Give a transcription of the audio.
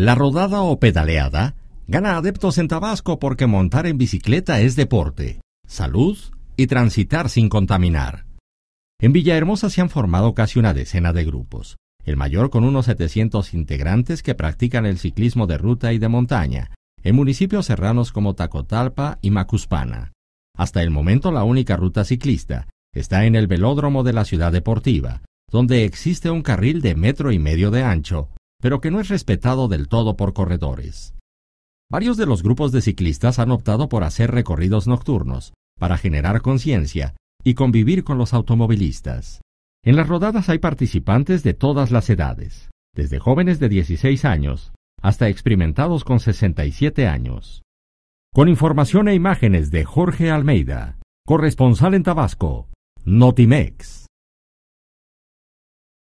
La rodada o pedaleada gana adeptos en Tabasco porque montar en bicicleta es deporte, salud y transitar sin contaminar. En Villahermosa se han formado casi una decena de grupos, el mayor con unos 700 integrantes que practican el ciclismo de ruta y de montaña, en municipios serranos como Tacotalpa y Macuspana. Hasta el momento la única ruta ciclista está en el velódromo de la ciudad deportiva, donde existe un carril de metro y medio de ancho pero que no es respetado del todo por corredores. Varios de los grupos de ciclistas han optado por hacer recorridos nocturnos, para generar conciencia y convivir con los automovilistas. En las rodadas hay participantes de todas las edades, desde jóvenes de 16 años hasta experimentados con 67 años. Con información e imágenes de Jorge Almeida, corresponsal en Tabasco, Notimex.